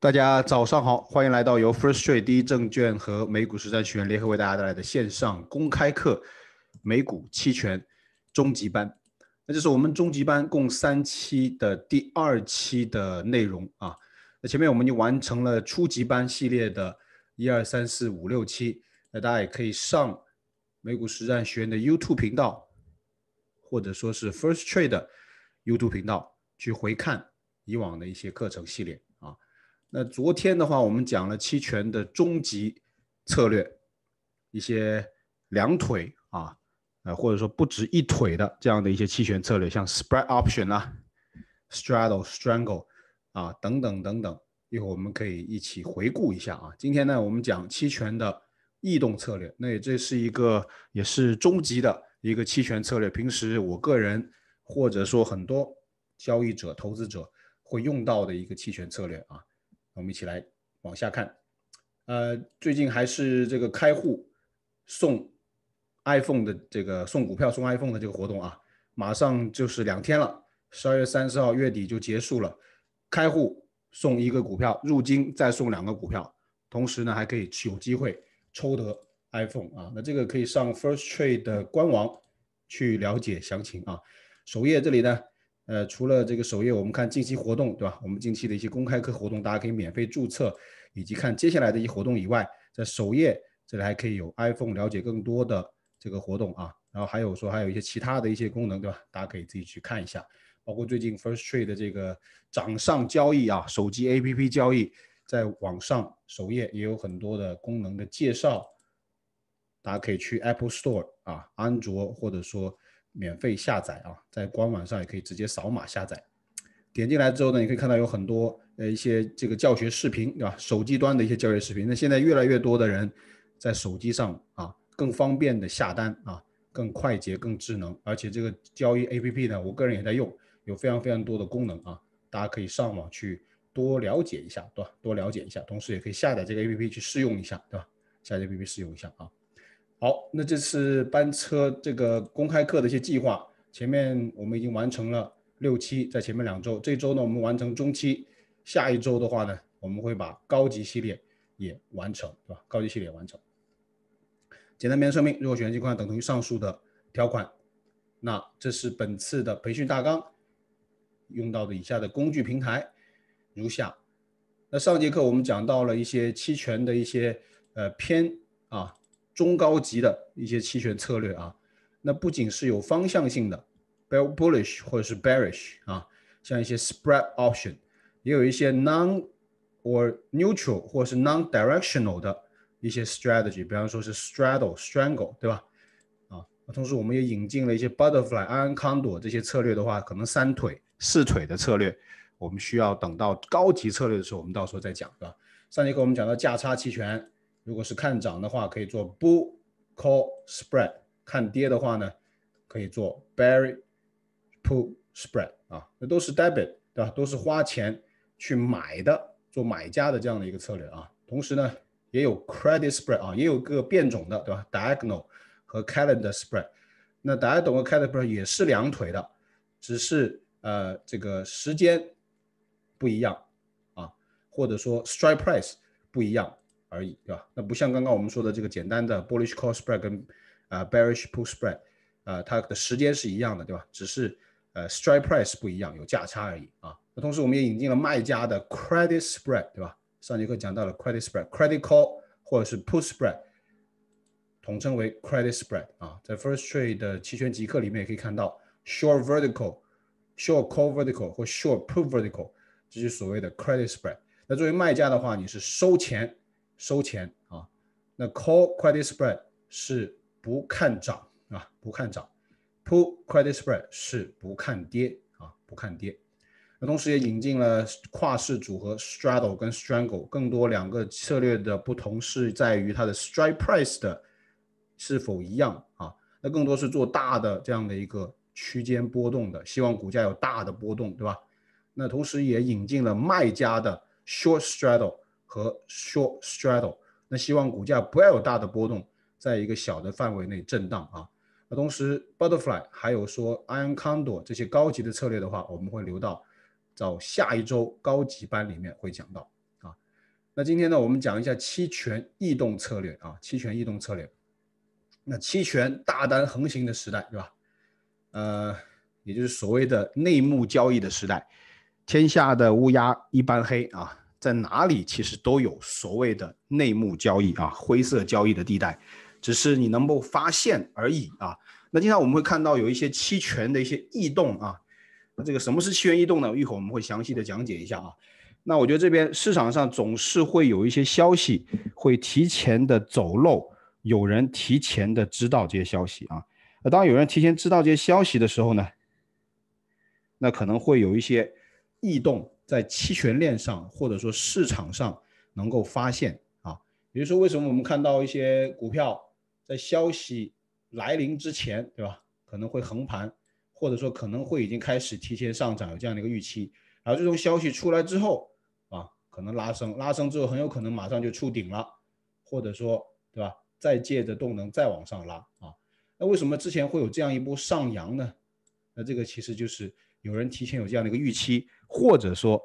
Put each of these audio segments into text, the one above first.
大家早上好，欢迎来到由 First Trade 第一证券和美股实战学院联合为大家带来的线上公开课——美股期权中级班。那就是我们中级班共三期的第二期的内容啊。那前面我们就完成了初级班系列的一二三四五六期，那大家也可以上美股实战学院的 YouTube 频道，或者说是 First Trade 的 YouTube 频道去回看以往的一些课程系列。那昨天的话，我们讲了期权的终极策略，一些两腿啊，呃或者说不止一腿的这样的一些期权策略，像 spread option 啦、straddle、strangle 啊等等等等。一会儿我们可以一起回顾一下啊。今天呢，我们讲期权的异动策略，那也这是一个也是终极的一个期权策略，平时我个人或者说很多交易者、投资者会用到的一个期权策略啊。我们一起来往下看，呃，最近还是这个开户送 iPhone 的这个送股票送 iPhone 的这个活动啊，马上就是两天了，十二月三十号月底就结束了。开户送一个股票，入金再送两个股票，同时呢还可以有机会抽得 iPhone 啊。那这个可以上 First Trade 的官网去了解详情啊。首页这里呢。呃，除了这个首页，我们看近期活动，对吧？我们近期的一些公开课活动，大家可以免费注册，以及看接下来的一些活动以外，在首页这里还可以有 iPhone 了解更多的这个活动啊。然后还有说还有一些其他的一些功能，对吧？大家可以自己去看一下。包括最近 First Trade 的这个掌上交易啊，手机 APP 交易，在网上首页也有很多的功能的介绍，大家可以去 Apple Store 啊，安卓或者说。免费下载啊，在官网上也可以直接扫码下载。点进来之后呢，你可以看到有很多呃一些这个教学视频，对吧？手机端的一些教学视频。那现在越来越多的人在手机上啊，更方便的下单啊，更快捷、更智能。而且这个交易 APP 呢，我个人也在用，有非常非常多的功能啊。大家可以上网去多了解一下，对吧？多了解一下，同时也可以下载这个 APP 去试用一下，对吧？下载 APP 试用一下啊。好，那这次班车这个公开课的一些计划。前面我们已经完成了六期，在前面两周，这周呢我们完成中期，下一周的话呢，我们会把高级系列也完成，对吧？高级系列完成。简单免责声明：如果选择观看，等同于上述的条款。那这是本次的培训大纲，用到的以下的工具平台如下。那上节课我们讲到了一些期权的一些呃偏啊。中高级的一些期权策略啊，那不仅是有方向性的 b e l l bullish 或者是 bearish 啊，像一些 spread option，也有一些 non or neutral 或者是 non directional 的一些 strategy，比方说是 straddle strangle，对吧？啊，同时我们也引进了一些 butterfly、安安康朵这些策略的话，可能三腿、四腿的策略，我们需要等到高级策略的时候，我们到时候再讲，对吧？上节课我们讲到价差期权。如果是看涨的话，可以做 bull call spread；看跌的话呢，可以做 b e r r y p u l l spread。啊，那都是 debit，对吧？都是花钱去买的，做买家的这样的一个策略啊。同时呢，也有 credit spread，啊，也有个变种的，对吧？diagonal 和 calendar spread。那 diagonal 和 calendar spread 也是两腿的，只是呃，这个时间不一样啊，或者说 strike price 不一样。而已，对吧？那不像刚刚我们说的这个简单的 bullish call spread 跟啊 bearish p u l spread，呃，它的时间是一样的，对吧？只是呃 strike price 不一样，有价差而已啊。那同时我们也引进了卖家的 credit spread，对吧？上节课讲到了 credit spread，credit call 或者是 p u l spread，统称为 credit spread。啊，在 first trade 的期权极客里面也可以看到 short vertical、short call vertical 或 short p u l vertical，这是所谓的 credit spread。那作为卖家的话，你是收钱。收钱啊，那 call credit spread 是不看涨啊，不看涨；p u l credit spread 是不看跌啊，不看跌。那同时也引进了跨市组合 straddle 跟 strangle，更多两个策略的不同是在于它的 strike price 的是否一样啊。那更多是做大的这样的一个区间波动的，希望股价有大的波动，对吧？那同时也引进了卖家的 short straddle。和 short straddle，那希望股价不要有大的波动，在一个小的范围内震荡啊。那同时 butterfly，还有说安康 do 这些高级的策略的话，我们会留到找下一周高级班里面会讲到啊。那今天呢，我们讲一下期权异动策略啊，期权异动策略。那期权大单横行的时代，对吧？呃，也就是所谓的内幕交易的时代，天下的乌鸦一般黑啊。在哪里其实都有所谓的内幕交易啊，灰色交易的地带，只是你能够发现而已啊。那经常我们会看到有一些期权的一些异动啊，那这个什么是期权异动呢？一会儿我们会详细的讲解一下啊。那我觉得这边市场上总是会有一些消息会提前的走漏，有人提前的知道这些消息啊。那当有人提前知道这些消息的时候呢，那可能会有一些异动。在期权链上，或者说市场上能够发现啊，也就是说，为什么我们看到一些股票在消息来临之前，对吧，可能会横盘，或者说可能会已经开始提前上涨，有这样的一个预期，然后这种消息出来之后啊，可能拉升，拉升之后很有可能马上就触顶了，或者说，对吧，再借着动能再往上拉啊，那为什么之前会有这样一波上扬呢？那这个其实就是。有人提前有这样的一个预期，或者说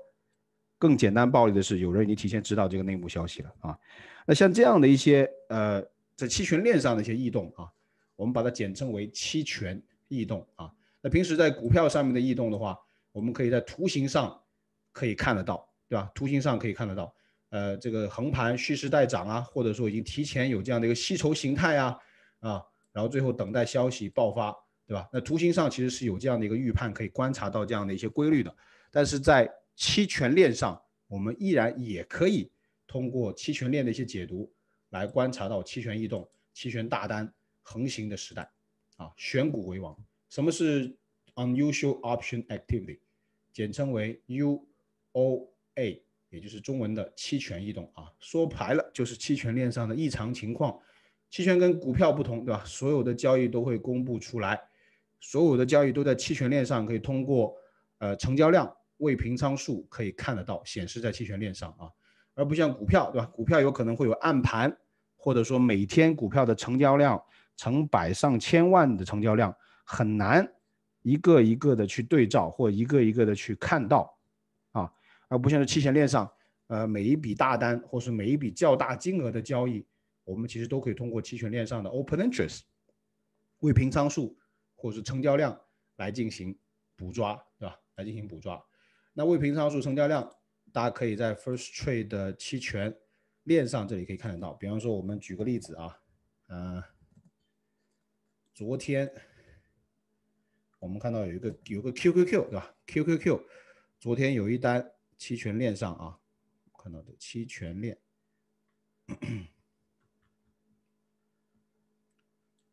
更简单暴力的是，有人已经提前知道这个内幕消息了啊。那像这样的一些呃，在期权链上的一些异动啊，我们把它简称为期权异动啊。那平时在股票上面的异动的话，我们可以在图形上可以看得到，对吧？图形上可以看得到，呃，这个横盘蓄势待涨啊，或者说已经提前有这样的一个吸筹形态啊啊，然后最后等待消息爆发。对吧？那图形上其实是有这样的一个预判，可以观察到这样的一些规律的。但是在期权链上，我们依然也可以通过期权链的一些解读，来观察到期权异动、期权大单横行的时代，啊，选股为王。什么是 unusual option activity，简称为 U O A，也就是中文的期权异动啊。说白了就是期权链上的异常情况。期权跟股票不同，对吧？所有的交易都会公布出来。所有的交易都在期权链上，可以通过，呃，成交量、未平仓数可以看得到，显示在期权链上啊，而不像股票，对吧？股票有可能会有暗盘，或者说每天股票的成交量成百上千万的成交量，很难一个一个的去对照或一个一个的去看到，啊，而不像是期权链上，呃，每一笔大单或是每一笔较大金额的交易，我们其实都可以通过期权链上的 open interest、未平仓数。或者是成交量来进行补抓，对吧？来进行补抓。那未平仓数、成交量，大家可以在 First Trade 的期权链上，这里可以看得到。比方说，我们举个例子啊，嗯，昨天我们看到有一个有个 QQQ，对吧？QQQ，昨天有一单期权链上啊，看到的期权链，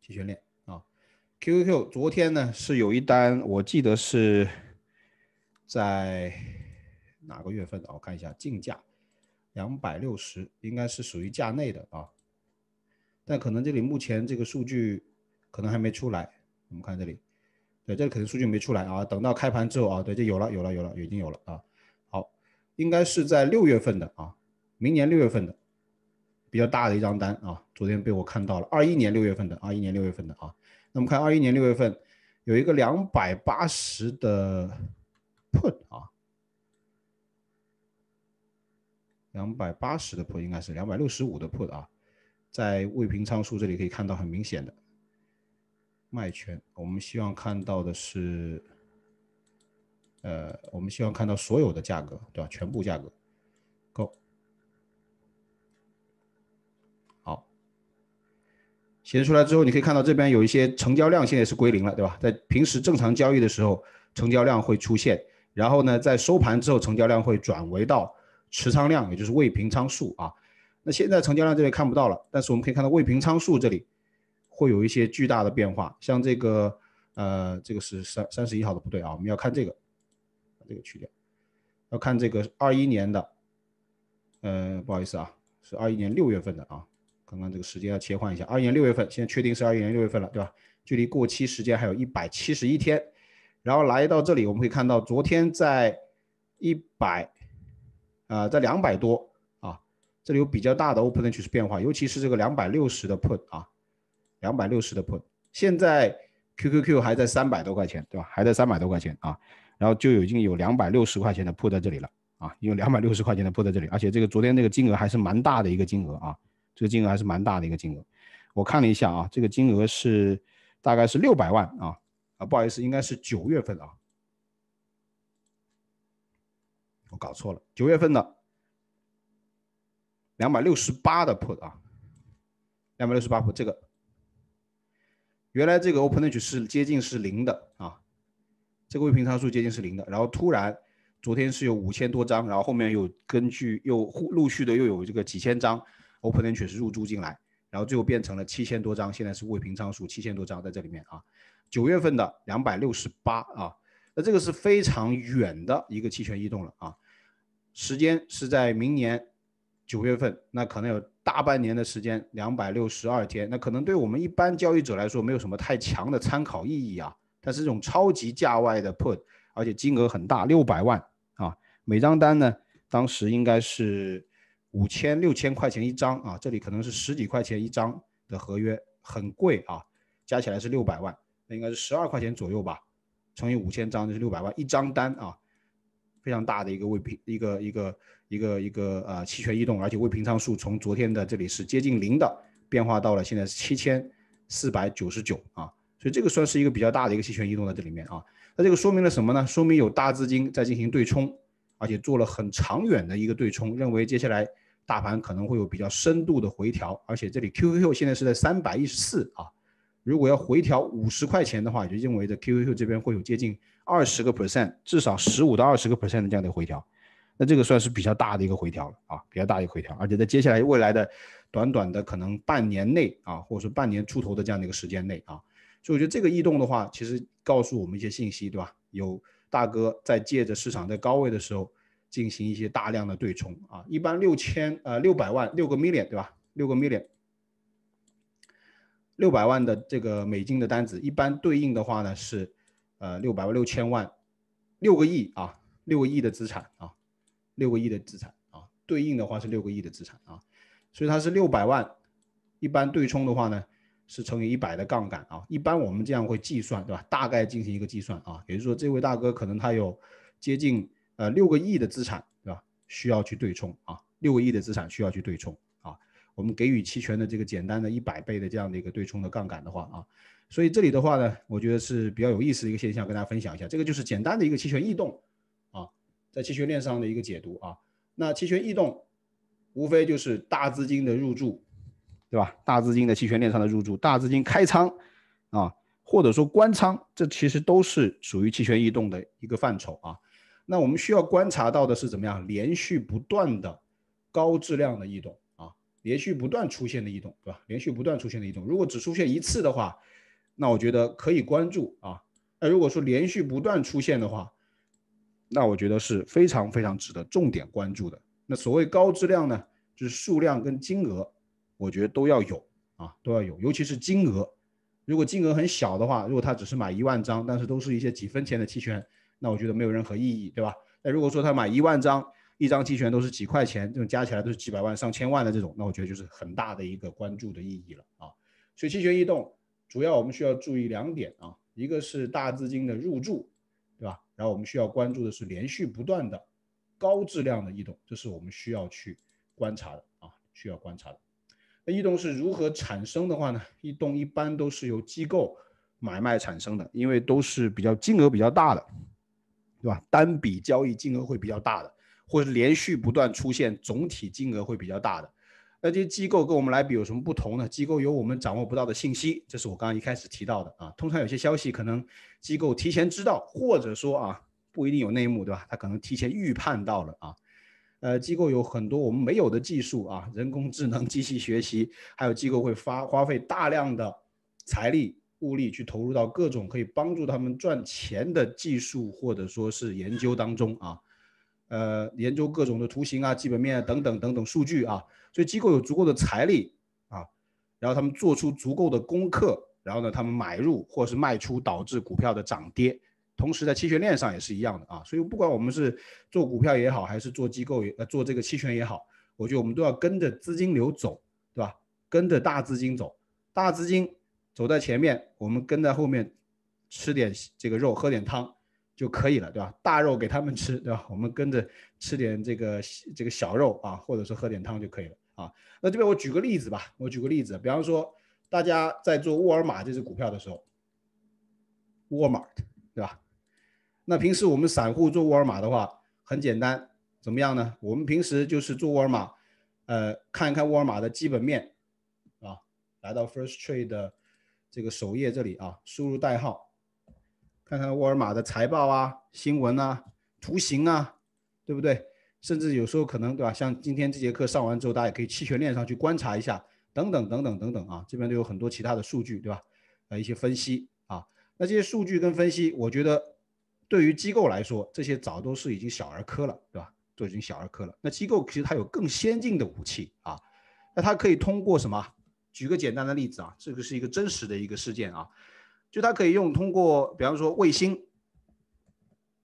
期权链。Q Q Q，昨天呢是有一单，我记得是在哪个月份？的？我看一下，竞价两百六十，应该是属于价内的啊。但可能这里目前这个数据可能还没出来。我们看这里，对，这个可能数据没出来啊。等到开盘之后啊，对，就有了，有了，有了，已经有了啊。好，应该是在六月份的啊，明年六月份的比较大的一张单啊，昨天被我看到了，二一年六月份的，二一年六月份的啊。那么看二一年六月份，有一个两百八十的 put 啊，两百八十的 put 应该是两百六十五的 put 啊，在未平仓数这里可以看到很明显的卖权，我们希望看到的是，呃，我们希望看到所有的价格对吧？全部价格，go。显示出来之后，你可以看到这边有一些成交量，现在是归零了，对吧？在平时正常交易的时候，成交量会出现。然后呢，在收盘之后，成交量会转为到持仓量，也就是未平仓数啊。那现在成交量这里看不到了，但是我们可以看到未平仓数这里会有一些巨大的变化。像这个，呃，这个是三三十一号的不对啊，我们要看这个，把这个去掉，要看这个二一年的，呃，不好意思啊，是二一年六月份的啊。刚刚这个时间要切换一下，二一年六月份，现在确定是二一年六月份了，对吧？距离过期时间还有一百七十一天，然后来到这里，我们可以看到昨天在一百，啊，在两百多啊，这里有比较大的 open 的趋势变化，尤其是这个两百六十的 put 啊，两百六十的 put，现在 QQQ 还在三百多块钱，对吧？还在三百多块钱啊，然后就已经有两百六十块钱的 put 在这里了啊，有两百六十块钱的 put 在这里，而且这个昨天那个金额还是蛮大的一个金额啊。这个金额还是蛮大的一个金额，我看了一下啊，这个金额是大概是六百万啊啊，不好意思，应该是九月份啊，我搞错了，九月份的两百六十八的 put 啊，两百六十八 put 这个，原来这个 open i n e 接近是零的啊，这个未平仓数接近是零的，然后突然昨天是有五千多张，然后后面又根据又陆续的又有这个几千张。Open Interest 入租进来，然后最后变成了七千多张，现在是未平仓数七千多张在这里面啊。九月份的两百六十八啊，那这个是非常远的一个期权异动了啊。时间是在明年九月份，那可能有大半年的时间，两百六十二天，那可能对我们一般交易者来说没有什么太强的参考意义啊。但是这种超级价外的 Put，而且金额很大，六百万啊，每张单呢，当时应该是。五千六千块钱一张啊，这里可能是十几块钱一张的合约，很贵啊，加起来是六百万，那应该是十二块钱左右吧，乘以五千张就是六百万一张单啊，非常大的一个未平一个一个一个一个呃期权异动，而且未平仓数从昨天的这里是接近零的变化到了现在是七千四百九十九啊，所以这个算是一个比较大的一个期权异动在这里面啊，那这个说明了什么呢？说明有大资金在进行对冲，而且做了很长远的一个对冲，认为接下来。大盘可能会有比较深度的回调，而且这里 QQQ 现在是在三百一十四啊，如果要回调五十块钱的话，也就认为这 QQQ 这边会有接近二十个 percent，至少十五到二十个 percent 的这样的回调，那这个算是比较大的一个回调了啊，比较大的一个回调，而且在接下来未来的短短的可能半年内啊，或者说半年出头的这样的一个时间内啊，所以我觉得这个异动的话，其实告诉我们一些信息，对吧？有大哥在借着市场在高位的时候。进行一些大量的对冲啊，一般六千呃六百万六个 million 对吧？六个 million，六百万的这个美金的单子，一般对应的话呢是呃六百万六千万六个亿啊六个亿的资产啊六个亿的资产啊对应的话是六个亿的资产啊，所以它是六百万，一般对冲的话呢是乘以一百的杠杆啊，一般我们这样会计算对吧？大概进行一个计算啊，也就是说这位大哥可能他有接近。呃，六个亿的资产对吧？需要去对冲啊，六个亿的资产需要去对冲啊。我们给予期权的这个简单的一百倍的这样的一个对冲的杠杆的话啊，所以这里的话呢，我觉得是比较有意思的一个现象，跟大家分享一下。这个就是简单的一个期权异动啊，在期权链上的一个解读啊。那期权异动无非就是大资金的入驻，对吧？大资金的期权链上的入驻，大资金开仓啊，或者说关仓，这其实都是属于期权异动的一个范畴啊。那我们需要观察到的是怎么样连续不断的高质量的异动啊，连续不断出现的异动，对吧？连续不断出现的异动，如果只出现一次的话，那我觉得可以关注啊。那如果说连续不断出现的话，那我觉得是非常非常值得重点关注的。那所谓高质量呢，就是数量跟金额，我觉得都要有啊，都要有，尤其是金额。如果金额很小的话，如果他只是买一万张，但是都是一些几分钱的期权。那我觉得没有任何意义，对吧？那如果说他买一万张，一张期权都是几块钱，这种加起来都是几百万、上千万的这种，那我觉得就是很大的一个关注的意义了啊。所以期权异动，主要我们需要注意两点啊，一个是大资金的入驻，对吧？然后我们需要关注的是连续不断的高质量的异动，这是我们需要去观察的啊，需要观察的。那异动是如何产生的话呢？异动一般都是由机构买卖产生的，因为都是比较金额比较大的。对吧？单笔交易金额会比较大的，或者连续不断出现，总体金额会比较大的。那这些机构跟我们来比有什么不同呢？机构有我们掌握不到的信息，这是我刚刚一开始提到的啊。通常有些消息可能机构提前知道，或者说啊不一定有内幕，对吧？他可能提前预判到了啊。呃，机构有很多我们没有的技术啊，人工智能、机器学习，还有机构会花花费大量的财力。物力去投入到各种可以帮助他们赚钱的技术或者说是研究当中啊，呃，研究各种的图形啊、基本面等等等等数据啊，所以机构有足够的财力啊，然后他们做出足够的功课，然后呢，他们买入或是卖出，导致股票的涨跌。同时，在期权链上也是一样的啊，所以不管我们是做股票也好，还是做机构呃做这个期权也好，我觉得我们都要跟着资金流走，对吧？跟着大资金走，大资金。走在前面，我们跟在后面，吃点这个肉，喝点汤就可以了，对吧？大肉给他们吃，对吧？我们跟着吃点这个这个小肉啊，或者是喝点汤就可以了啊。那这边我举个例子吧，我举个例子，比方说大家在做沃尔玛这只股票的时候，Walmart，对吧？那平时我们散户做沃尔玛的话，很简单，怎么样呢？我们平时就是做沃尔玛，呃，看一看沃尔玛的基本面啊，来到 First Trade 的。这个首页这里啊，输入代号，看看沃尔玛的财报啊、新闻啊、图形啊，对不对？甚至有时候可能对吧？像今天这节课上完之后，大家也可以期权链上去观察一下，等等等等等等啊，这边都有很多其他的数据，对吧？呃，一些分析啊，那这些数据跟分析，我觉得对于机构来说，这些早都是已经小儿科了，对吧？都已经小儿科了。那机构其实它有更先进的武器啊，那它可以通过什么？举个简单的例子啊，这个是一个真实的一个事件啊，就它可以用通过，比方说卫星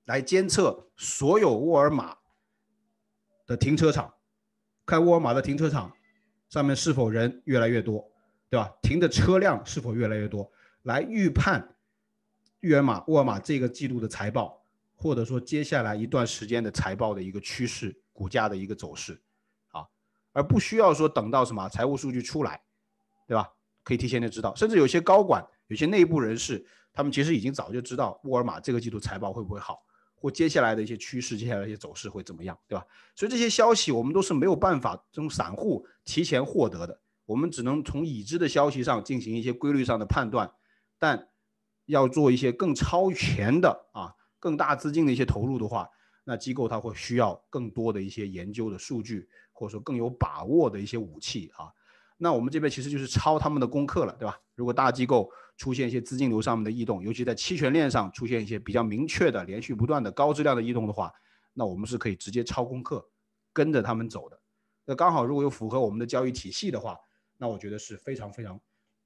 来监测所有沃尔玛的停车场，看沃尔玛的停车场上面是否人越来越多，对吧？停的车辆是否越来越多，来预判沃尔玛沃尔玛这个季度的财报，或者说接下来一段时间的财报的一个趋势，股价的一个走势啊，而不需要说等到什么财务数据出来。对吧？可以提前的知道，甚至有些高管、有些内部人士，他们其实已经早就知道沃尔玛这个季度财报会不会好，或接下来的一些趋势、接下来一些走势会怎么样，对吧？所以这些消息我们都是没有办法，从散户提前获得的，我们只能从已知的消息上进行一些规律上的判断。但要做一些更超前的啊，更大资金的一些投入的话，那机构它会需要更多的一些研究的数据，或者说更有把握的一些武器啊。那我们这边其实就是抄他们的功课了，对吧？如果大机构出现一些资金流上面的异动，尤其在期权链上出现一些比较明确的、连续不断的高质量的异动的话，那我们是可以直接抄功课，跟着他们走的。那刚好，如果有符合我们的交易体系的话，那我觉得是非常非常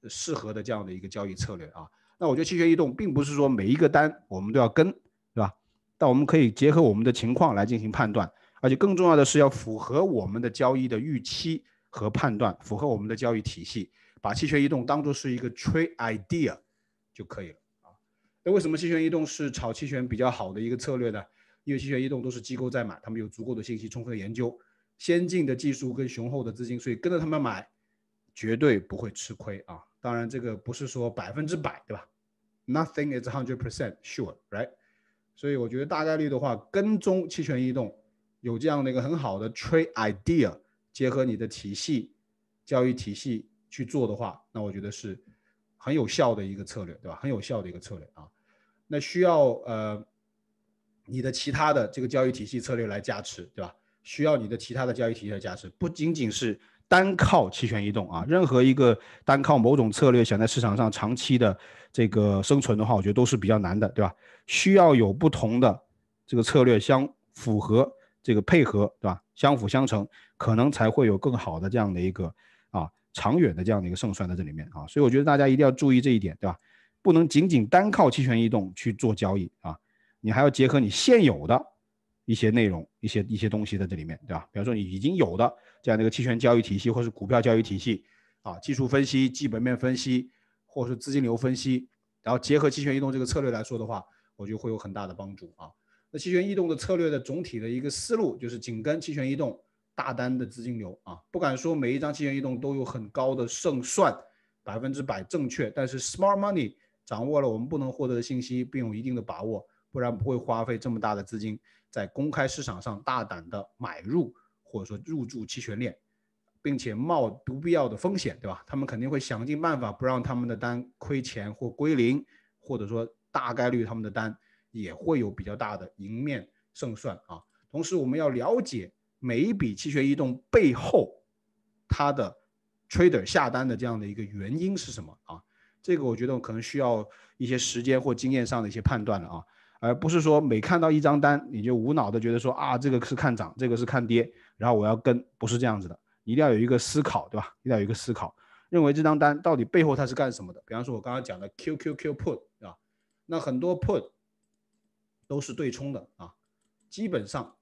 适合的这样的一个交易策略啊。那我觉得期权异动并不是说每一个单我们都要跟，对吧？但我们可以结合我们的情况来进行判断，而且更重要的是要符合我们的交易的预期。和判断符合我们的交易体系，把期权移动当做是一个 trade idea 就可以了啊。那为什么期权移动是炒期权比较好的一个策略呢？因为期权移动都是机构在买，他们有足够的信息、充分研究、先进的技术跟雄厚的资金，所以跟着他们买绝对不会吃亏啊。当然这个不是说百分之百，对吧？Nothing is hundred percent sure, right？所以我觉得大概率的话，跟踪期权移动有这样的一个很好的 trade idea。结合你的体系教育体系去做的话，那我觉得是很有效的一个策略，对吧？很有效的一个策略啊。那需要呃你的其他的这个教育体系策略来加持，对吧？需要你的其他的教育体系的加持，不仅仅是单靠期权移动啊。任何一个单靠某种策略想在市场上长期的这个生存的话，我觉得都是比较难的，对吧？需要有不同的这个策略相符合这个配合，对吧？相辅相成，可能才会有更好的这样的一个啊长远的这样的一个胜算在这里面啊，所以我觉得大家一定要注意这一点，对吧？不能仅仅单靠期权移动去做交易啊，你还要结合你现有的一些内容、一些一些东西在这里面，对吧？比方说你已经有的这样的一个期权交易体系，或是股票交易体系啊，技术分析、基本面分析，或者资金流分析，然后结合期权移动这个策略来说的话，我觉得会有很大的帮助啊。那期权异动的策略的总体的一个思路，就是紧跟期权异动大单的资金流啊。不敢说每一张期权异动都有很高的胜算，百分之百正确。但是 smart money 掌握了我们不能获得的信息，并有一定的把握，不然不会花费这么大的资金在公开市场上大胆的买入，或者说入驻期权链，并且冒不必要的风险，对吧？他们肯定会想尽办法不让他们的单亏钱或归零，或者说大概率他们的单。也会有比较大的赢面胜算啊。同时，我们要了解每一笔期权移动背后，它的 trader 下单的这样的一个原因是什么啊？这个我觉得可能需要一些时间或经验上的一些判断了啊，而不是说每看到一张单你就无脑的觉得说啊，这个是看涨，这个是看跌，然后我要跟，不是这样子的，一定要有一个思考，对吧？一定要有一个思考，认为这张单到底背后它是干什么的？比方说，我刚刚讲的 QQQ put 啊，那很多 put。都是对冲的啊，基本上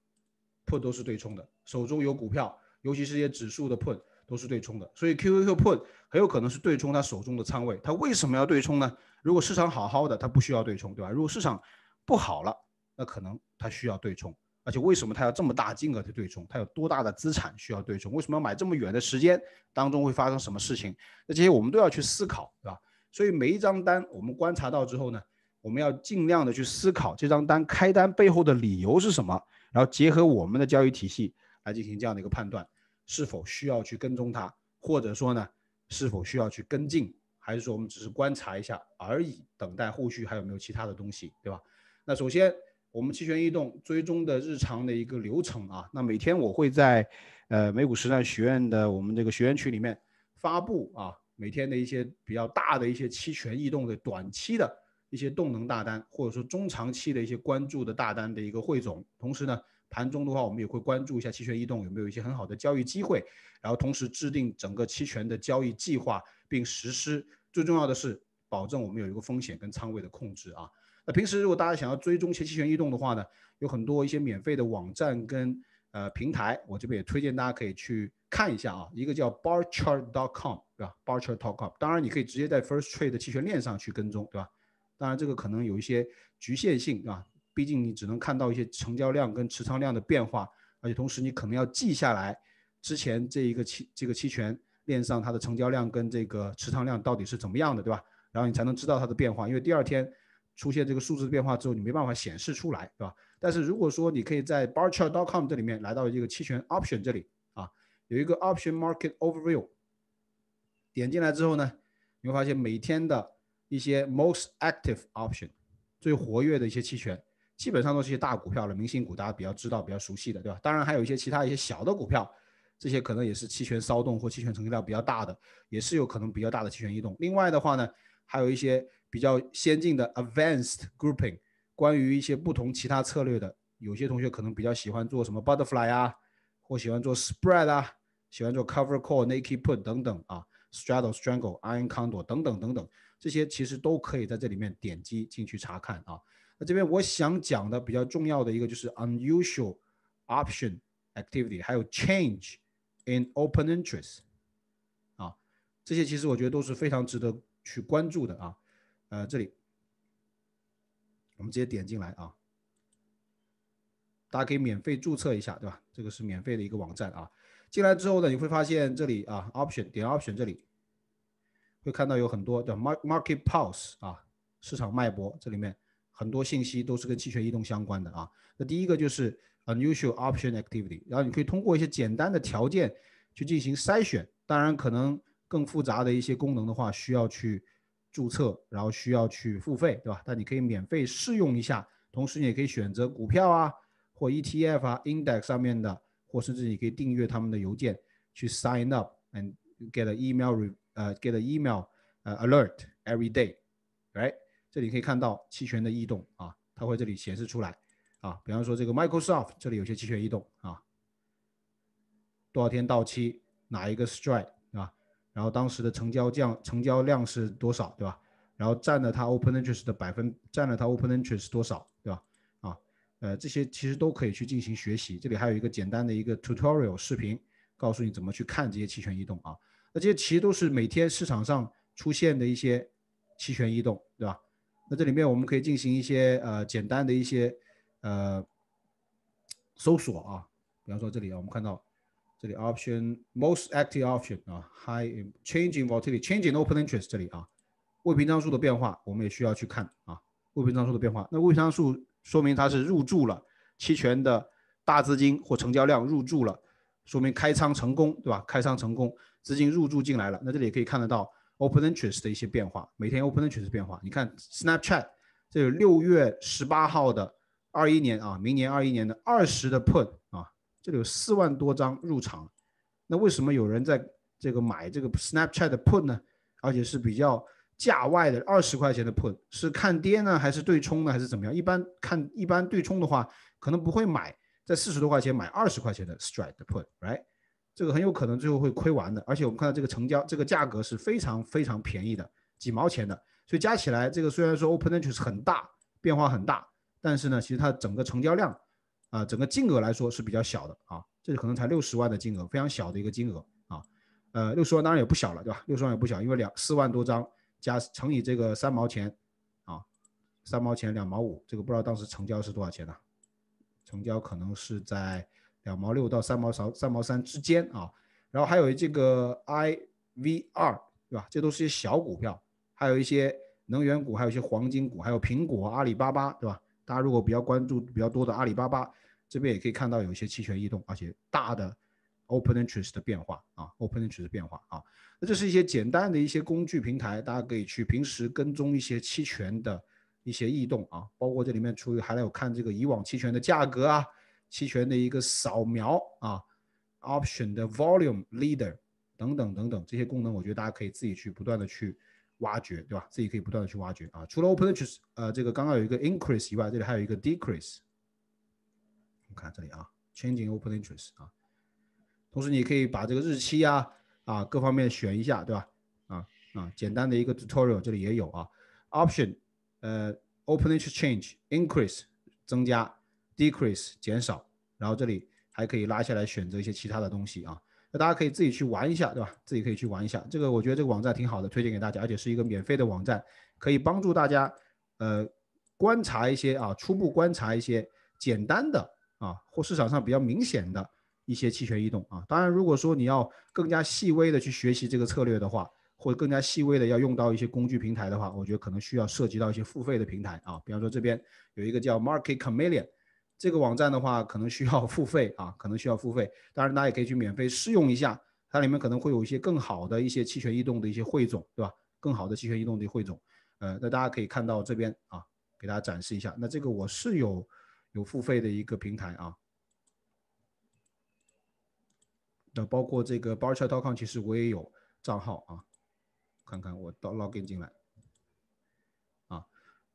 put 都是对冲的，手中有股票，尤其是些指数的 put 都是对冲的，所以 Q Q Q put 很有可能是对冲他手中的仓位。他为什么要对冲呢？如果市场好好的，他不需要对冲，对吧？如果市场不好了，那可能他需要对冲。而且为什么他要这么大金额的对冲？他有多大的资产需要对冲？为什么要买这么远的时间当中会发生什么事情？那这些我们都要去思考，对吧？所以每一张单我们观察到之后呢？我们要尽量的去思考这张单开单背后的理由是什么，然后结合我们的交易体系来进行这样的一个判断，是否需要去跟踪它，或者说呢，是否需要去跟进，还是说我们只是观察一下而已，等待后续还有没有其他的东西，对吧？那首先我们期权异动追踪的日常的一个流程啊，那每天我会在呃美股实战学院的我们这个学员群里面发布啊每天的一些比较大的一些期权异动的短期的。一些动能大单，或者说中长期的一些关注的大单的一个汇总。同时呢，盘中的话，我们也会关注一下期权异动有没有一些很好的交易机会。然后同时制定整个期权的交易计划并实施。最重要的是保证我们有一个风险跟仓位的控制啊。那平时如果大家想要追踪一些期权异动的话呢，有很多一些免费的网站跟呃平台，我这边也推荐大家可以去看一下啊。一个叫 bar chart dot com 对吧？bar chart talk up。当然你可以直接在 first trade 的期权链上去跟踪对吧？当然，这个可能有一些局限性，对吧？毕竟你只能看到一些成交量跟持仓量的变化，而且同时你可能要记下来之前这一个期这个期权链上它的成交量跟这个持仓量到底是怎么样的，对吧？然后你才能知道它的变化，因为第二天出现这个数字变化之后，你没办法显示出来，对吧？但是如果说你可以在 barchart.com 这里面来到这个期权 option 这里啊，有一个 option market overview，点进来之后呢，你会发现每天的。一些 most active option 最活跃的一些期权，基本上都是一些大股票了，明星股大家比较知道、比较熟悉的，对吧？当然还有一些其他一些小的股票，这些可能也是期权骚动或期权成交量比较大的，也是有可能比较大的期权异动。另外的话呢，还有一些比较先进的 advanced grouping 关于一些不同其他策略的，有些同学可能比较喜欢做什么 butterfly 啊，或喜欢做 spread 啊，喜欢做 cover call、naked put 等等啊，straddle、strangle、iron condor 等等等等。这些其实都可以在这里面点击进去查看啊。那这边我想讲的比较重要的一个就是 unusual option activity，还有 change in open interest，啊，这些其实我觉得都是非常值得去关注的啊。呃，这里我们直接点进来啊，大家可以免费注册一下，对吧？这个是免费的一个网站啊。进来之后呢，你会发现这里啊，option 点 option 这里。会看到有很多的 market pulse 啊，市场脉搏，这里面很多信息都是跟期权移动相关的啊。那第一个就是 unusual option activity，然后你可以通过一些简单的条件去进行筛选。当然，可能更复杂的一些功能的话，需要去注册，然后需要去付费，对吧？但你可以免费试用一下，同时你也可以选择股票啊，或 ETF 啊、index 上面的，或甚至你可以订阅他们的邮件去 sign up and get email re。呃，get email，呃，alert every day，right？这里可以看到期权的异动啊，它会这里显示出来啊。比方说这个 Microsoft 这里有些期权异动啊，多少天到期，哪一个 strike 对吧？然后当时的成交量，成交量是多少对吧？然后占了它 open interest 的百分，占了它 open interest 多少对吧？啊，呃，这些其实都可以去进行学习。这里还有一个简单的一个 tutorial 视频，告诉你怎么去看这些期权异动啊。那这些其实都是每天市场上出现的一些期权异动，对吧？那这里面我们可以进行一些呃简单的一些呃搜索啊，比方说这里啊，我们看到这里 option most active option 啊，high changing volatility，changing open interest 这里啊，未平仓数的变化，我们也需要去看啊，未平仓数的变化。那未平仓数说明它是入驻了期权的大资金或成交量入驻了，说明开仓成功，对吧？开仓成功。资金入驻进来了，那这里也可以看得到 open interest 的一些变化，每天 open interest 变化。你看 Snapchat 这有六月十八号的二一年啊，明年二一年的二十的 put 啊，这里有四万多张入场。那为什么有人在这个买这个 Snapchat 的 put 呢？而且是比较价外的二十块钱的 put，是看跌呢，还是对冲呢，还是怎么样？一般看一般对冲的话，可能不会买在四十多块钱买二十块钱的 strike 的 put，right？这个很有可能最后会亏完的，而且我们看到这个成交，这个价格是非常非常便宜的，几毛钱的，所以加起来这个虽然说 open interest 很大，变化很大，但是呢，其实它整个成交量啊，整个金额来说是比较小的啊，这可能才六十万的金额，非常小的一个金额啊，呃，六十万当然也不小了，对吧？六十万也不小，因为两四万多张加乘以这个三毛钱啊，三毛钱两毛五，这个不知道当时成交是多少钱呢？成交可能是在。两毛六到三毛三三毛三之间啊，然后还有这个 IVR 对吧？这都是一些小股票，还有一些能源股，还有一些黄金股，还有苹果、阿里巴巴对吧？大家如果比较关注比较多的阿里巴巴，这边也可以看到有一些期权异动，而且大的 Open Interest 的变化啊，Open Interest 的变化啊。那这是一些简单的一些工具平台，大家可以去平时跟踪一些期权的一些异动啊，包括这里面出于还有看这个以往期权的价格啊。期权的一个扫描啊，option 的 volume leader 等等等等这些功能，我觉得大家可以自己去不断的去挖掘，对吧？自己可以不断的去挖掘啊。除了 open interest 呃，这个刚刚有一个 increase 以外，这里还有一个 decrease。你看这里啊，changing open interest 啊。同时，你可以把这个日期呀啊各方面选一下，对吧？啊啊，简单的一个 tutorial 这里也有啊。option 呃，open interest change increase 增加。Decrease 减少，然后这里还可以拉下来选择一些其他的东西啊。那大家可以自己去玩一下，对吧？自己可以去玩一下。这个我觉得这个网站挺好的，推荐给大家，而且是一个免费的网站，可以帮助大家呃观察一些啊，初步观察一些简单的啊或市场上比较明显的一些期权异动啊。当然，如果说你要更加细微的去学习这个策略的话，或者更加细微的要用到一些工具平台的话，我觉得可能需要涉及到一些付费的平台啊。比方说这边有一个叫 Market c Million。这个网站的话，可能需要付费啊，可能需要付费。当然，大家也可以去免费试用一下，它里面可能会有一些更好的一些期权异动的一些汇总，对吧？更好的期权异动的汇总。呃，那大家可以看到这边啊，给大家展示一下。那这个我是有有付费的一个平台啊。那包括这个 b a r c h a t c o m 其实我也有账号啊。看看我到 login 进来。啊，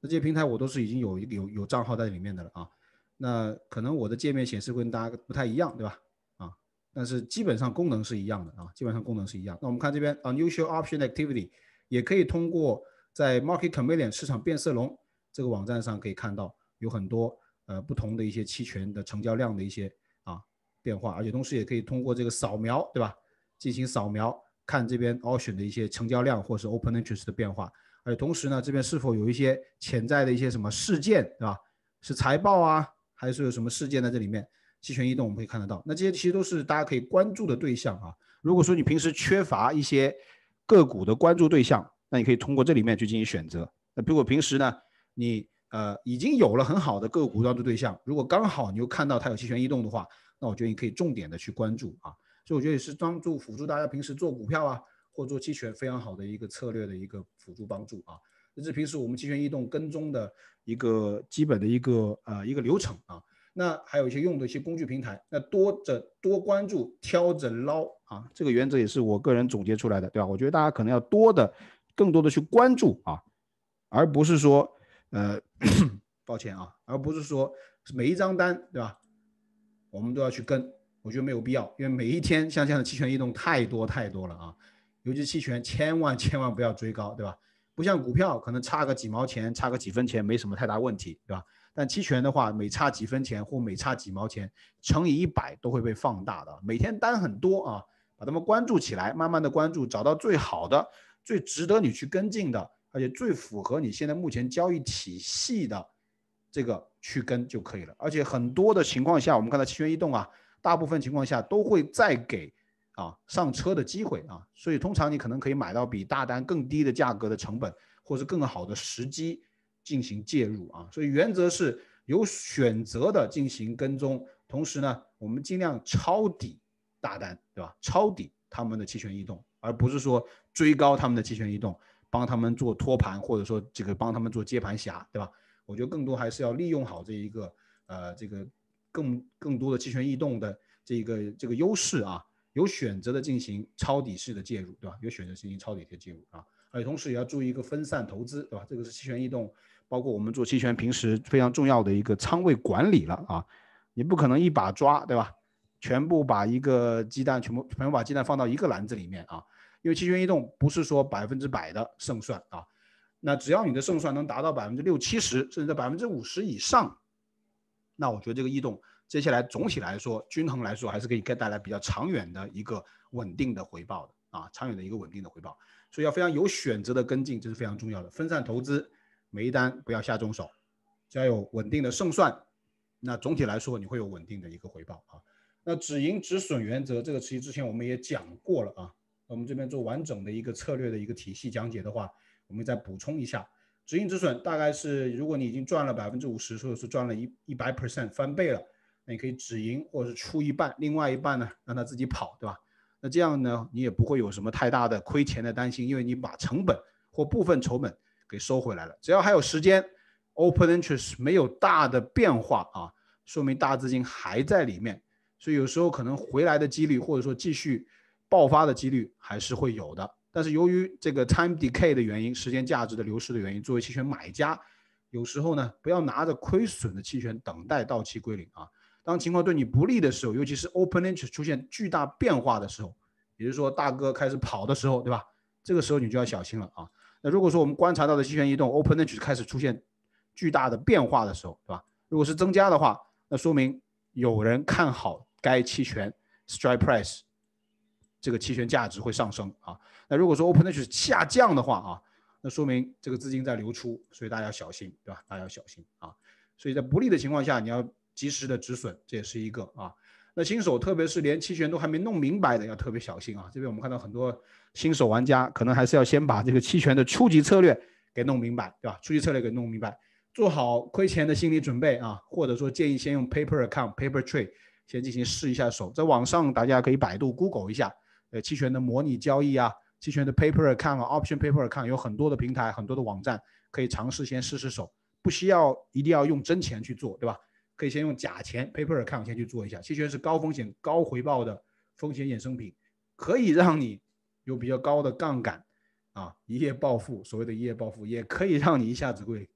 那这些平台我都是已经有有有账号在里面的了啊。那可能我的界面显示会跟大家不太一样，对吧？啊，但是基本上功能是一样的啊，基本上功能是一样。那我们看这边 unusual option activity，也可以通过在 market t e r m i n a 市场变色龙这个网站上可以看到有很多呃不同的一些期权的成交量的一些啊变化，而且同时也可以通过这个扫描，对吧？进行扫描看这边 option 的一些成交量或是 open i n t e r e s t 的变化，而且同时呢，这边是否有一些潜在的一些什么事件，对吧？是财报啊。还是有什么事件在这里面期权异动，我们可以看得到。那这些其实都是大家可以关注的对象啊。如果说你平时缺乏一些个股的关注对象，那你可以通过这里面去进行选择。那如果平时呢，你呃已经有了很好的个股的关注对象，如果刚好你又看到它有期权异动的话，那我觉得你可以重点的去关注啊。所以我觉得也是帮助辅助大家平时做股票啊或做期权非常好的一个策略的一个辅助帮助啊。这是平时我们期权异动跟踪的一个基本的一个呃一个流程啊，那还有一些用的一些工具平台，那多的多关注挑着捞啊，这个原则也是我个人总结出来的，对吧？我觉得大家可能要多的更多的去关注啊，而不是说呃 抱歉啊，而不是说每一张单对吧？我们都要去跟，我觉得没有必要，因为每一天像这样的期权异动太多太多了啊，尤其期权千万千万不要追高，对吧？不像股票，可能差个几毛钱、差个几分钱没什么太大问题，对吧？但期权的话，每差几分钱或每差几毛钱，乘以一百都会被放大的。每天单很多啊，把它们关注起来，慢慢的关注，找到最好的、最值得你去跟进的，而且最符合你现在目前交易体系的，这个去跟就可以了。而且很多的情况下，我们看到期权异动啊，大部分情况下都会再给。啊，上车的机会啊，所以通常你可能可以买到比大单更低的价格的成本，或者更好的时机进行介入啊。所以原则是有选择的进行跟踪，同时呢，我们尽量抄底大单，对吧？抄底他们的期权异动，而不是说追高他们的期权异动，帮他们做托盘或者说这个帮他们做接盘侠，对吧？我觉得更多还是要利用好这一个呃这个更更多的期权异动的这个这个优势啊。有选择的进行抄底式的介入，对吧？有选择进行抄底的介入啊，而且同时也要注意一个分散投资，对吧？这个是期权异动，包括我们做期权平时非常重要的一个仓位管理了啊。你不可能一把抓，对吧？全部把一个鸡蛋全部全部把鸡蛋放到一个篮子里面啊，因为期权异动不是说百分之百的胜算啊。那只要你的胜算能达到百分之六七十，甚至在百分之五十以上，那我觉得这个异动。接下来总体来说，均衡来说还是可以给带来比较长远的一个稳定的回报的啊，长远的一个稳定的回报。所以要非常有选择的跟进，这是非常重要的。分散投资，每一单不要下重手，只要有稳定的胜算，那总体来说你会有稳定的一个回报啊。那止盈止损原则这个其实之前我们也讲过了啊，我们这边做完整的一个策略的一个体系讲解的话，我们再补充一下，止盈止损大概是如果你已经赚了百分之五十，或者是赚了一一百 percent 翻倍了。那你可以止盈，或者出一半，另外一半呢，让它自己跑，对吧？那这样呢，你也不会有什么太大的亏钱的担心，因为你把成本或部分成本给收回来了。只要还有时间，open interest 没有大的变化啊，说明大资金还在里面，所以有时候可能回来的几率，或者说继续爆发的几率还是会有的。但是由于这个 time decay 的原因，时间价值的流失的原因，作为期权买家，有时候呢，不要拿着亏损的期权等待到期归零啊。当情况对你不利的时候，尤其是 open interest 出现巨大变化的时候，也就是说，大哥开始跑的时候，对吧？这个时候你就要小心了啊。那如果说我们观察到的期权移动 open interest 开始出现巨大的变化的时候，对吧？如果是增加的话，那说明有人看好该期权 strike price 这个期权价值会上升啊。那如果说 open interest 下降的话啊，那说明这个资金在流出，所以大家要小心，对吧？大家要小心啊。所以在不利的情况下，你要。及时的止损，这也是一个啊。那新手，特别是连期权都还没弄明白的，要特别小心啊。这边我们看到很多新手玩家，可能还是要先把这个期权的初级策略给弄明白，对吧？初级策略给弄明白，做好亏钱的心理准备啊。或者说，建议先用 paper account、paper trade 先进行试一下手。在网上大家可以百度、Google 一下，呃，期权的模拟交易啊，期权的 paper account、option paper account 有很多的平台、很多的网站可以尝试先试试手，不需要一定要用真钱去做，对吧？可以先用假钱 paper account 先去做一下。期权是高风险高回报的风险衍生品，可以让你有比较高的杠杆啊，一夜暴富。所谓的一夜暴富，也可以让你一下子贵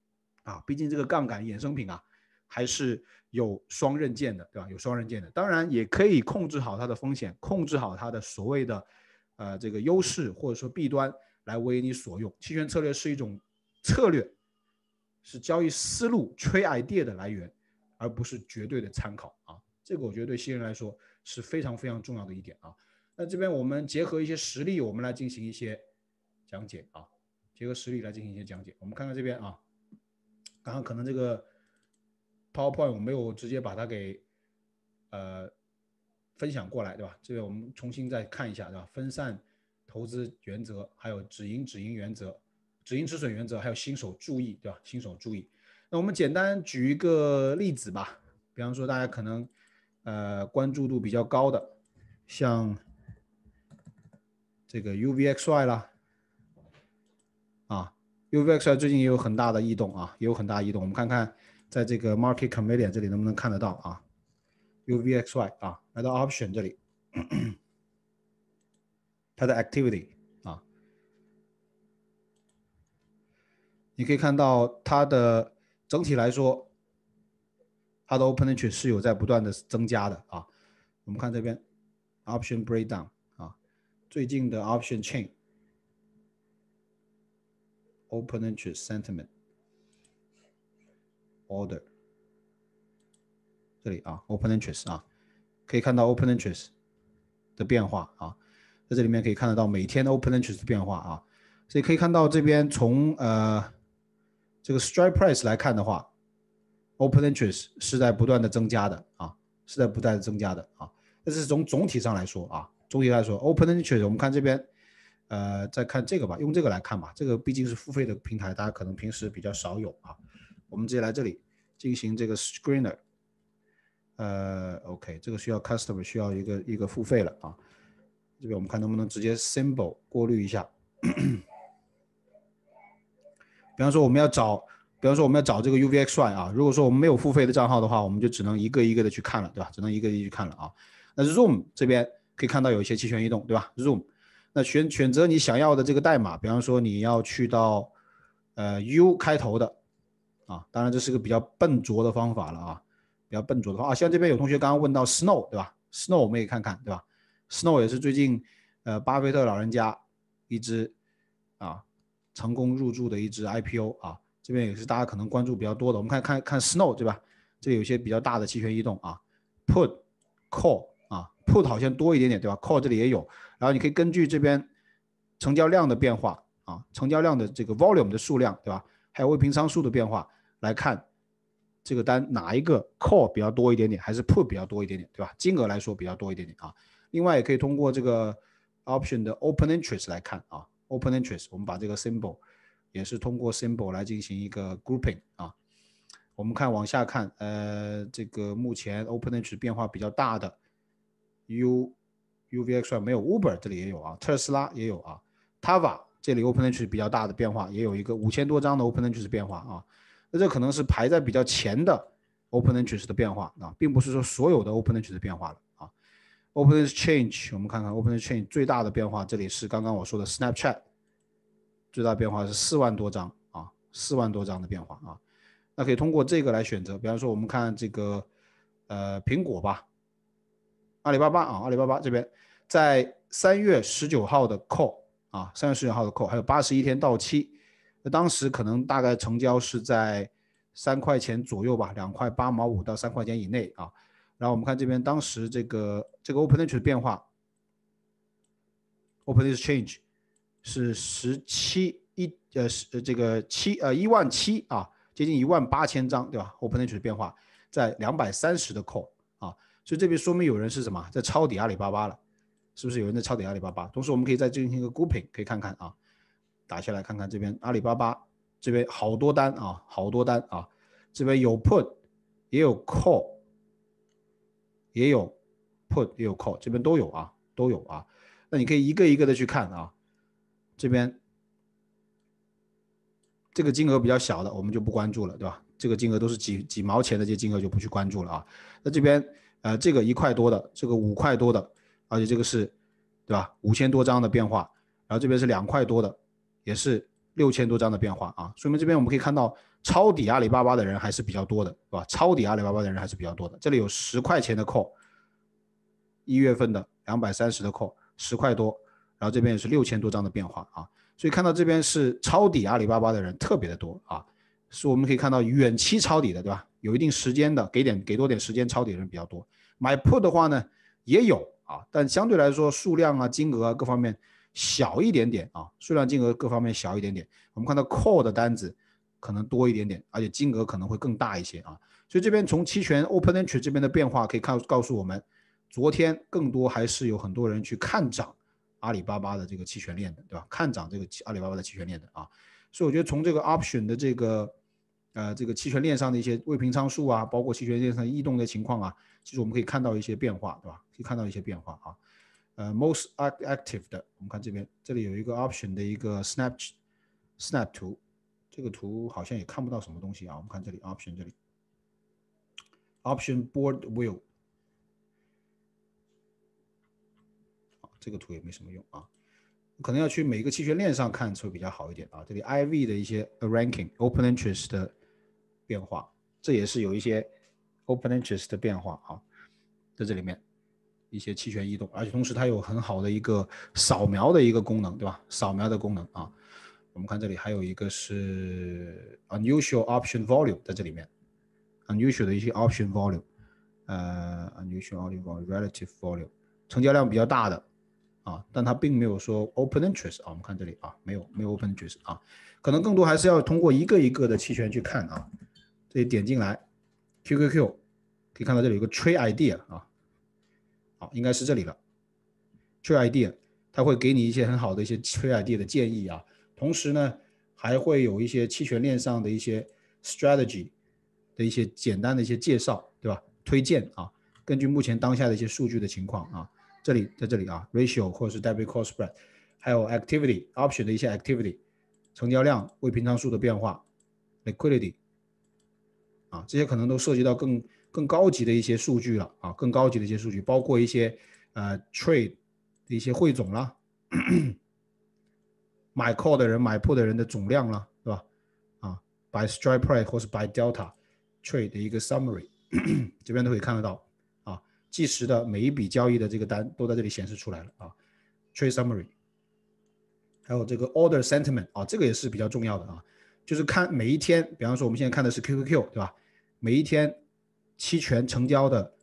啊。毕竟这个杠杆衍生品啊，还是有双刃剑的，对吧？有双刃剑的。当然也可以控制好它的风险，控制好它的所谓的呃这个优势或者说弊端来为你所用。期权策略是一种策略，是交易思路吹 idea 的来源。而不是绝对的参考啊，这个我觉得对新人来说是非常非常重要的一点啊。那这边我们结合一些实例，我们来进行一些讲解啊，结合实例来进行一些讲解。我们看看这边啊，刚刚可能这个 PowerPoint 我没有直接把它给呃分享过来，对吧？这边我们重新再看一下，对吧？分散投资原则，还有止盈止盈原则、止盈止损原则，还有新手注意，对吧？新手注意。那我们简单举一个例子吧，比方说大家可能，呃，关注度比较高的，像这个 UVXY 啦，啊，UVXY 最近也有很大的异动啊，也有很大异动。我们看看在这个 Market c o m e d i e n 这里能不能看得到啊，UVXY 啊，来到 Option 这里，它的 Activity 啊，你可以看到它的。整体来说，它的 open interest 是有在不断的增加的啊。我们看这边，option breakdown 啊，最近的 option chain，open interest sentiment，order，这里啊，open interest 啊，可以看到 open interest 的变化啊，在这里面可以看得到每天的 open interest 变化啊，所以可以看到这边从呃。这个 strike price 来看的话，open interest 是在不断的增加的啊，是在不断的增加的啊。但是从总体上来说啊，总体来说，open interest 我们看这边，呃，再看这个吧，用这个来看吧，这个毕竟是付费的平台，大家可能平时比较少有啊。我们直接来这里进行这个 screener，呃，OK，这个需要 customer 需要一个一个付费了啊。这边我们看能不能直接 symbol 过滤一下。比方说我们要找，比方说我们要找这个 UVXY 啊，如果说我们没有付费的账号的话，我们就只能一个一个的去看了，对吧？只能一个一个去看了啊。那 Zoom 这边可以看到有一些期权异动，对吧？Zoom，那选选择你想要的这个代码，比方说你要去到呃 U 开头的啊，当然这是个比较笨拙的方法了啊，比较笨拙的方啊。像这边有同学刚刚问到 Snow，对吧？Snow 我们也看看，对吧？Snow 也是最近呃巴菲特老人家一只啊。成功入驻的一只 IPO 啊，这边也是大家可能关注比较多的。我们看看看 Snow 对吧？这有些比较大的期权异动啊，Put、Call 啊，Put 好像多一点点对吧？Call 这里也有，然后你可以根据这边成交量的变化啊，成交量的这个 Volume 的数量对吧？还有未平仓数的变化来看，这个单哪一个 Call 比较多一点点，还是 Put 比较多一点点对吧？金额来说比较多一点点啊。另外也可以通过这个 Option 的 Open Interest 来看啊。o p e n interest，我们把这个 symbol 也是通过 symbol 来进行一个 grouping 啊。我们看往下看，呃，这个目前 o p e n interest 变化比较大的，U、U、VXR 没有 Uber，这里也有啊，特斯拉也有啊 t a v a 这里 o p e n interest 比较大的变化也有一个五千多张的 o p e n interest 变化啊。那这可能是排在比较前的 o p e n interest 的变化啊，并不是说所有的 o p e n n e s s 的变化了。Openness change，我们看看 Openness change 最大的变化，这里是刚刚我说的 Snapchat，最大变化是四万多张啊，四万多张的变化啊。那可以通过这个来选择，比方说我们看这个呃苹果吧，阿里巴巴啊，阿里巴巴这边在三月十九号的 call 啊，三月十九号的 call 还有八十一天到期，那当时可能大概成交是在三块钱左右吧，两块八毛五到三块钱以内啊。然后我们看这边，当时这个这个 open interest 变化，open interest change 是十七一呃是这个七呃一万七啊，接近一万八千张对吧？open interest 变化在两百三十的 call 啊，所以这边说明有人是什么在抄底阿里巴巴了，是不是有人在抄底阿里巴巴？同时我们可以再进行一个 grouping，可以看看啊，打下来看看这边阿里巴巴这边好多单啊好多单啊，这边有 put 也有 call。也有 put 也有 call，这边都有啊，都有啊。那你可以一个一个的去看啊。这边这个金额比较小的，我们就不关注了，对吧？这个金额都是几几毛钱的这些金额就不去关注了啊。那这边呃，这个一块多的，这个五块多的，而且这个是，对吧？五千多张的变化，然后这边是两块多的，也是六千多张的变化啊，说明这边我们可以看到。抄底阿里巴巴的人还是比较多的，是吧？抄底阿里巴巴的人还是比较多的。这里有十块钱的 call，一月份的两百三十的 call，十块多。然后这边也是六千多张的变化啊，所以看到这边是抄底阿里巴巴的人特别的多啊，是我们可以看到远期抄底的，对吧？有一定时间的，给点给多点时间抄底的人比较多。买 put 的话呢，也有啊，但相对来说数量啊、金额各方面小一点点啊，数量、金额各方面小一点点。我们看到 call 的单子。可能多一点点，而且金额可能会更大一些啊。所以这边从期权 open entry 这边的变化可以看告诉我们，昨天更多还是有很多人去看涨阿里巴巴的这个期权链的，对吧？看涨这个阿里巴巴的期权链的啊。所以我觉得从这个 option 的这个呃这个期权链上的一些未平仓数啊，包括期权链上异动的情况啊，其实我们可以看到一些变化，对吧？可以看到一些变化啊。呃，most active 的，我们看这边，这里有一个 option 的一个 snap snap 图。这个图好像也看不到什么东西啊，我们看这里，option 这里，option board w i e l 这个图也没什么用啊，可能要去每个期权链上看会比较好一点啊。这里 IV 的一些 ranking，open interest 的变化，这也是有一些 open interest 的变化啊，在这里面一些期权异动，而且同时它有很好的一个扫描的一个功能，对吧？扫描的功能啊。我们看这里还有一个是 unusual option volume 在这里面 unusual 的一些 option volume，呃 unusual volume relative volume 成交量比较大的啊，但它并没有说 open interest 啊，我们看这里啊，没有没有 open interest 啊，可能更多还是要通过一个一个的期权去看啊，这里点进来 Q Q Q 可以看到这里有个 trade idea 啊，好应该是这里了 trade idea 它会给你一些很好的一些 trade idea 的建议啊。同时呢，还会有一些期权链上的一些 strategy 的一些简单的一些介绍，对吧？推荐啊，根据目前当下的一些数据的情况啊，这里在这里啊，ratio 或者是 debit cost spread，还有 activity option 的一些 activity 成交量、未平仓数的变化、liquidity，啊，这些可能都涉及到更更高级的一些数据了啊，更高级的一些数据，包括一些呃 trade 的一些汇总啦。买 call 的人，买 put 的人的总量了，对吧？啊，by strike price 或是 by delta trade 的一个 summary，这边都可以看得到。啊，计时的每一笔交易的这个单都在这里显示出来了。啊，trade summary，还有这个 order sentiment，啊，这个也是比较重要的啊，就是看每一天，比方说我们现在看的是 QQQ，对吧？每一天期权成交的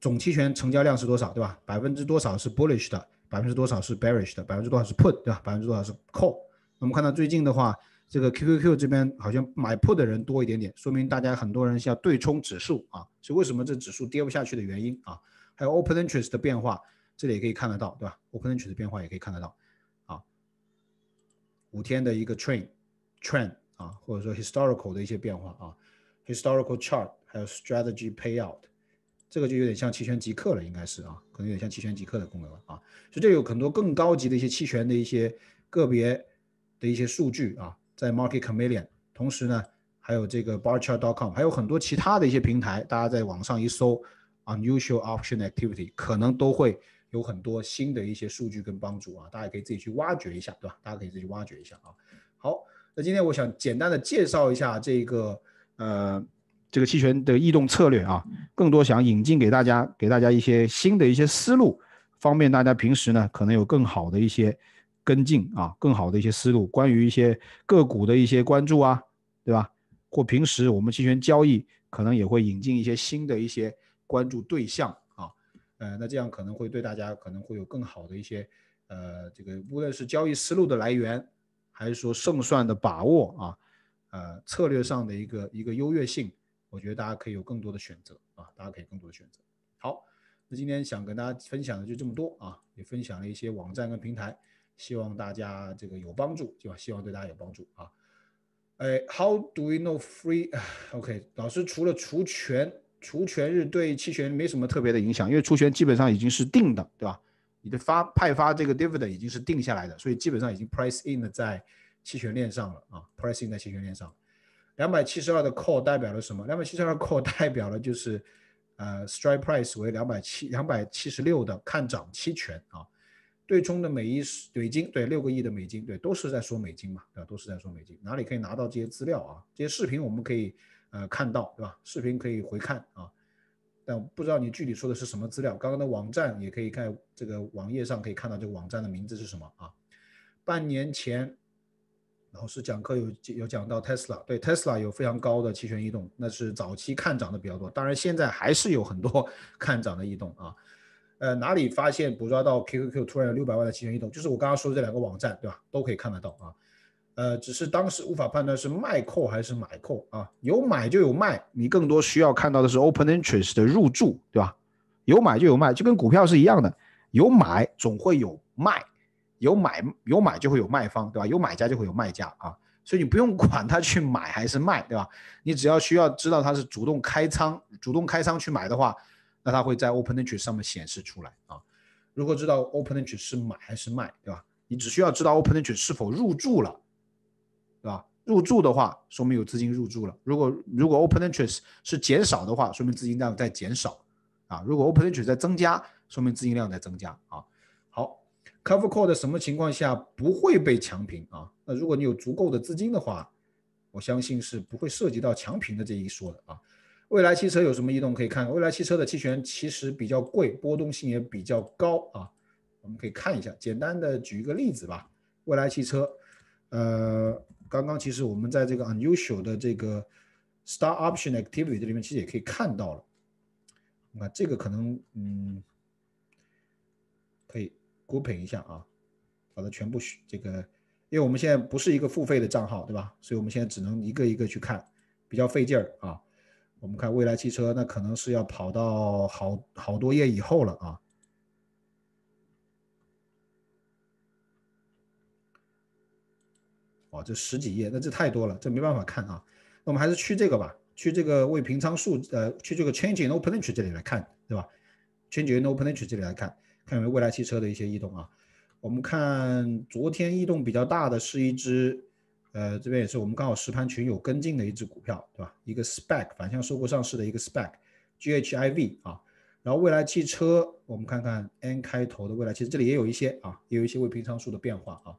总期权成交量是多少，对吧？百分之多少是 bullish 的？百分之多少是 bearish 的，百分之多少是 put，对吧？百分之多少是 call？我们看到最近的话，这个 QQQ 这边好像买 put 的人多一点点，说明大家很多人是要对冲指数啊。所以为什么这指数跌不下去的原因啊？还有 open interest 的变化，这里也可以看得到，对吧？open interest 的变化也可以看得到。啊，五天的一个 train，trend 啊，或者说 historical 的一些变化啊，historical chart，还有 strategy payout。这个就有点像期权即刻了，应该是啊，可能有点像期权即刻的功能了啊。所以这有很多更高级的一些期权的一些个别的一些数据啊，在 Market c m e l i o n 同时呢，还有这个 BarChart.com，还有很多其他的一些平台，大家在网上一搜 Unusual Option Activity，可能都会有很多新的一些数据跟帮助啊。大家可以自己去挖掘一下，对吧？大家可以自己挖掘一下啊。好，那今天我想简单的介绍一下这个呃。这个期权的异动策略啊，更多想引进给大家，给大家一些新的一些思路，方便大家平时呢可能有更好的一些跟进啊，更好的一些思路，关于一些个股的一些关注啊，对吧？或平时我们期权交易可能也会引进一些新的一些关注对象啊，呃，那这样可能会对大家可能会有更好的一些呃，这个无论是交易思路的来源，还是说胜算的把握啊，呃，策略上的一个一个优越性。我觉得大家可以有更多的选择啊，大家可以更多的选择。好，那今天想跟大家分享的就这么多啊，也分享了一些网站跟平台，希望大家这个有帮助，对吧？希望对大家有帮助啊。哎，How do we know free？OK，老师除了除权除权日对期权没什么特别的影响，因为除权基本上已经是定的，对吧？你的发派发这个 dividend 已经是定下来的，所以基本上已经 price in 在期权链上了啊，price in 在期权链上。两百七十二的 call 代表了什么？两百七十二 call 代表了就是，呃，strike price 为两百七两百七十六的看涨期权啊。对冲的每一美金对六个亿的美金对，都是在说美金嘛？对，都是在说美金。哪里可以拿到这些资料啊？这些视频我们可以呃看到，对吧？视频可以回看啊。但不知道你具体说的是什么资料。刚刚的网站也可以看，这个网页上可以看到，这个网站的名字是什么啊？半年前。然后是讲课有有讲到 Tesla，对 Tesla 有非常高的期权异动，那是早期看涨的比较多。当然现在还是有很多 看涨的异动啊。呃，哪里发现捕捉到 QQQ 突然有六百万的期权异动，就是我刚刚说的这两个网站对吧，都可以看得到啊。呃，只是当时无法判断是卖扣还是买扣啊。有买就有卖，你更多需要看到的是 open interest 的入驻，对吧？有买就有卖，就跟股票是一样的，有买总会有卖。有买有买就会有卖方，对吧？有买家就会有卖家啊，所以你不用管他去买还是卖，对吧？你只要需要知道他是主动开仓、主动开仓去买的话，那他会在 open interest 上面显示出来啊。如果知道 open interest 是买还是卖，对吧？你只需要知道 open interest 是否入住了，对吧？入住的话说明有资金入住了。如果如果 open interest 是减少的话，说明资金量在减少啊。如果 open interest 在增加，说明资金量在增加啊。Cover call 的什么情况下不会被强平啊？那如果你有足够的资金的话，我相信是不会涉及到强平的这一说的啊。蔚来汽车有什么异动可以看？蔚来汽车的期权其实比较贵，波动性也比较高啊。我们可以看一下，简单的举一个例子吧。蔚来汽车，呃，刚刚其实我们在这个 unusual 的这个 star option activity 这里面其实也可以看到了。那这个可能，嗯。r o p g 一下啊，把它全部这个，因为我们现在不是一个付费的账号，对吧？所以我们现在只能一个一个去看，比较费劲儿啊。我们看未来汽车，那可能是要跑到好好多页以后了啊。哦，这十几页，那这太多了，这没办法看啊。那我们还是去这个吧，去这个未平仓数，呃，去这个 changing open g 这里来看，对吧？changing open g 这里来看。看有没有未来汽车的一些异动啊？我们看昨天异动比较大的是一只，呃，这边也是我们刚好实盘群有跟进的一只股票，对吧？一个 spec 反向收购上市的一个 spec，GHIV 啊。然后未来汽车，我们看看 N 开头的未来，其实这里也有一些啊，也有一些未平仓数的变化啊，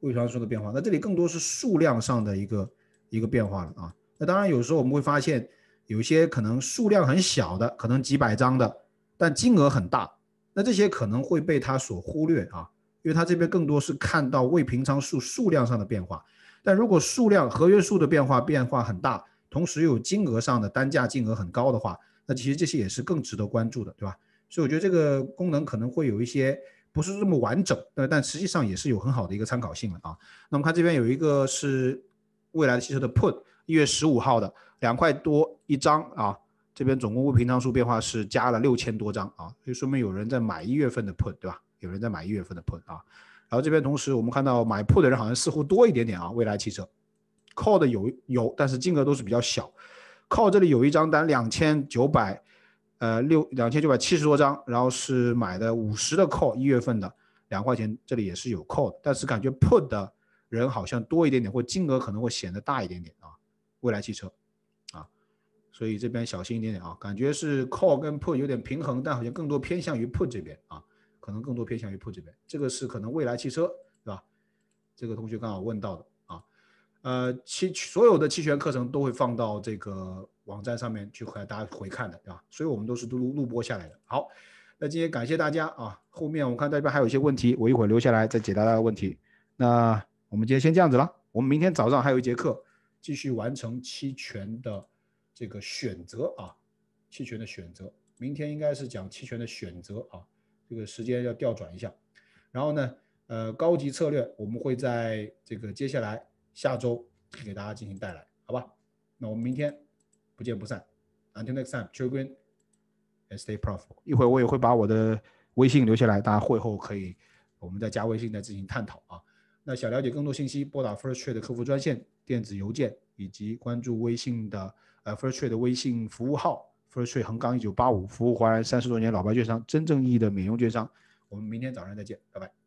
未平仓数的变化。那这里更多是数量上的一个一个变化了啊。那当然有时候我们会发现，有些可能数量很小的，可能几百张的。但金额很大，那这些可能会被他所忽略啊，因为他这边更多是看到未平仓数数量上的变化。但如果数量合约数的变化变化很大，同时有金额上的单价金额很高的话，那其实这些也是更值得关注的，对吧？所以我觉得这个功能可能会有一些不是这么完整，呃，但实际上也是有很好的一个参考性的啊。那我们看这边有一个是未来的汽车的 Put，一月十五号的两块多一张啊。这边总共物平仓数变化是加了六千多张啊，就说明有人在买一月份的 put，对吧？有人在买一月份的 put 啊。然后这边同时我们看到买 put 的人好像似乎多一点点啊。未来汽车 call 的有有，但是金额都是比较小。call 这里有一张单两千九百呃六两千九百七十多张，然后是买的五十的 call 一月份的两块钱，这里也是有 call，但是感觉 put 的人好像多一点点，或金额可能会显得大一点点啊。未来汽车。所以这边小心一点点啊，感觉是 call 跟 put 有点平衡，但好像更多偏向于 put 这边啊，可能更多偏向于 put 这边。这个是可能未来汽车，对吧？这个同学刚好问到的啊，呃，期所有的期权课程都会放到这个网站上面去，和大家回看的，对吧？所以我们都是录录播下来的。好，那今天感谢大家啊，后面我看大家还有一些问题，我一会儿留下来再解答大家的问题。那我们今天先这样子了，我们明天早上还有一节课，继续完成期权的。这个选择啊，期权的选择，明天应该是讲期权的选择啊，这个时间要调转一下。然后呢，呃，高级策略我们会在这个接下来下周给大家进行带来，好吧？那我们明天不见不散。Until next time, children, and stay profitable。一会儿我也会把我的微信留下来，大家会后可以我们再加微信再进行探讨啊。那想了解更多信息，拨打 First Trade 客服专线、电子邮件以及关注微信的。呃，First Trade 的微信服务号，First Trade 横杠一九八五，服务华人三十多年老牌券商，真正意义的免佣券商。我们明天早上再见，拜拜。